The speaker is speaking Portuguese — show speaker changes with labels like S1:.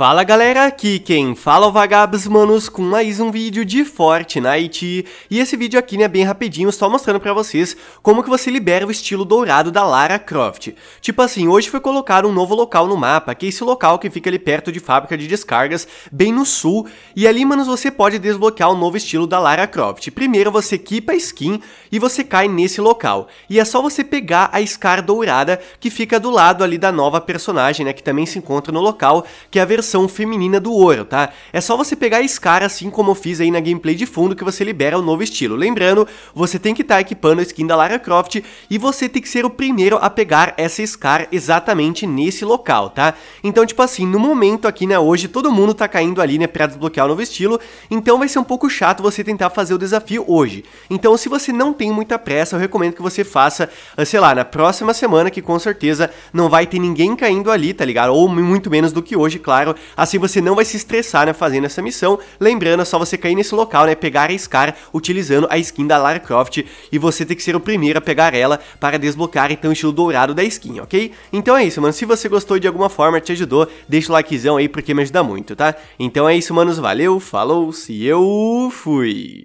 S1: Fala galera, aqui quem fala é o Vagabos Manos com mais um vídeo de Fortnite E esse vídeo aqui né, bem rapidinho, só mostrando pra vocês como que você libera o estilo dourado da Lara Croft Tipo assim, hoje foi colocado um novo local no mapa, que é esse local que fica ali perto de fábrica de descargas, bem no sul E ali manos você pode desbloquear o novo estilo da Lara Croft Primeiro você equipa a skin e você cai nesse local E é só você pegar a Scar dourada que fica do lado ali da nova personagem né, que também se encontra no local Que é a versão versão feminina do ouro, tá? É só você pegar a Scar, assim como eu fiz aí na gameplay de fundo, que você libera o um novo estilo. Lembrando, você tem que estar tá equipando a skin da Lara Croft e você tem que ser o primeiro a pegar essa Scar exatamente nesse local, tá? Então, tipo assim, no momento aqui, né, hoje todo mundo tá caindo ali, né, pra desbloquear o novo estilo, então vai ser um pouco chato você tentar fazer o desafio hoje. Então, se você não tem muita pressa, eu recomendo que você faça, ah, sei lá, na próxima semana, que com certeza não vai ter ninguém caindo ali, tá ligado? Ou muito menos do que hoje, claro, assim você não vai se estressar né, fazendo essa missão. Lembrando, é só você cair nesse local, né, pegar a Scar utilizando a skin da Lara Croft e você tem que ser o primeiro a pegar ela para desbloquear então o estilo dourado da skin, ok? Então é isso, mano, se você gostou de alguma forma, te ajudou, deixa o likezão aí porque me ajuda muito, tá? Então é isso, manos, valeu, falou, se eu fui!